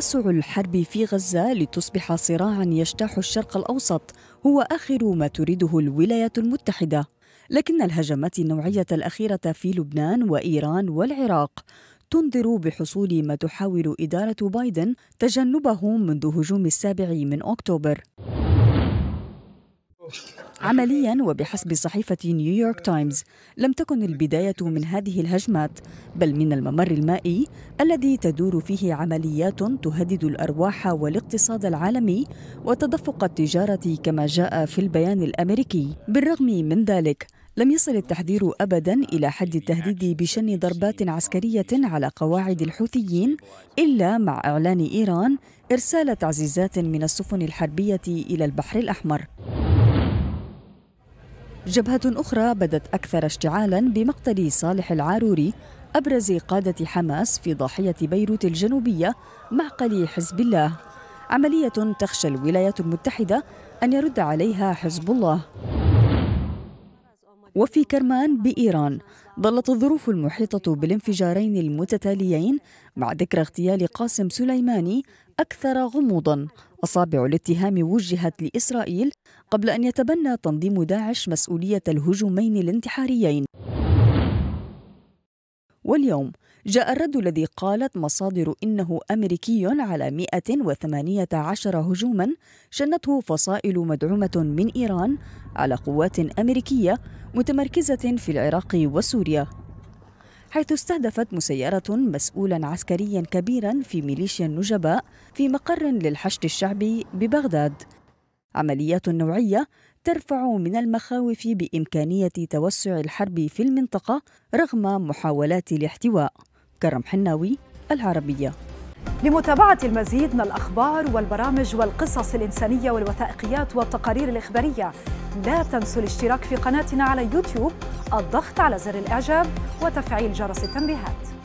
توسع الحرب في غزة لتصبح صراعا يجتاح الشرق الأوسط هو آخر ما تريده الولايات المتحدة لكن الهجمات النوعية الأخيرة في لبنان وإيران والعراق تنذر بحصول ما تحاول إدارة بايدن تجنبه منذ هجوم السابع من أكتوبر عمليا وبحسب صحيفة نيويورك تايمز لم تكن البداية من هذه الهجمات بل من الممر المائي الذي تدور فيه عمليات تهدد الأرواح والاقتصاد العالمي وتدفق التجارة كما جاء في البيان الأمريكي بالرغم من ذلك لم يصل التحذير ابدا الى حد التهديد بشن ضربات عسكريه على قواعد الحوثيين الا مع اعلان ايران ارسال تعزيزات من السفن الحربيه الى البحر الاحمر جبهة أخرى بدت أكثر اشتعالا بمقتل صالح العاروري أبرز قادة حماس في ضاحية بيروت الجنوبية معقل حزب الله عملية تخشى الولايات المتحدة أن يرد عليها حزب الله وفي كرمان بإيران ظلت الظروف المحيطة بالانفجارين المتتاليين مع ذكرى اغتيال قاسم سليماني أكثر غموضا أصابع الاتهام وجهت لإسرائيل قبل أن يتبنى تنظيم داعش مسؤولية الهجومين الانتحاريين واليوم جاء الرد الذي قالت مصادر إنه أمريكي على 118 هجوما شنته فصائل مدعومة من إيران على قوات أمريكية متمركزة في العراق وسوريا حيث استهدفت مسيرة مسؤولا عسكريا كبيرا في ميليشيا النجباء في مقر للحشد الشعبي ببغداد عمليات نوعية ترفع من المخاوف بإمكانية توسع الحرب في المنطقة رغم محاولات الاحتواء كرم حناوي العربية لمتابعة المزيد من الأخبار والبرامج والقصص الإنسانية والوثائقيات والتقارير الإخبارية لا تنسوا الاشتراك في قناتنا على يوتيوب الضغط على زر الإعجاب وتفعيل جرس التنبيهات